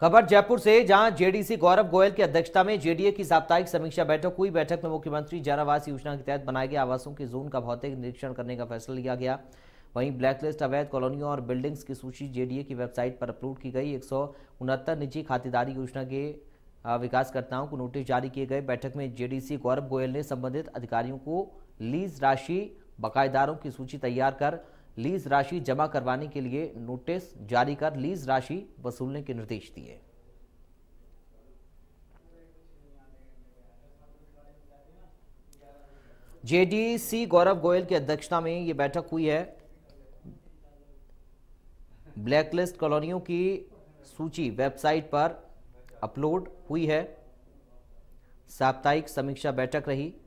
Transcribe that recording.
खबर जयपुर से जहां जेडीसी गौरव गोयल की अध्यक्षता में जेडीए की साप्ताहिक समीक्षा बैठक हुई बैठक में मुख्यमंत्री जनावास योजना के तहत बनाए गए आवासों के जोन का भौतिक निरीक्षण करने का फैसला लिया गया वहीं ब्लैकलिस्ट अवैध कॉलोनियों और बिल्डिंग्स की सूची जेडीए की वेबसाइट पर अपलोड की गई एक निजी खातेदारी योजना के विकासकर्ताओं को नोटिस जारी किए गए बैठक में जेडीसी गौरव गोयल ने संबंधित अधिकारियों को लीज राशि बकायेदारों की सूची तैयार कर लीज राशि जमा करवाने के लिए नोटिस जारी कर लीज राशि वसूलने के निर्देश दिए जेडीसी गौरव गोयल की अध्यक्षता में यह बैठक हुई है ब्लैकलिस्ट कॉलोनियों की सूची वेबसाइट पर अपलोड हुई है साप्ताहिक समीक्षा बैठक रही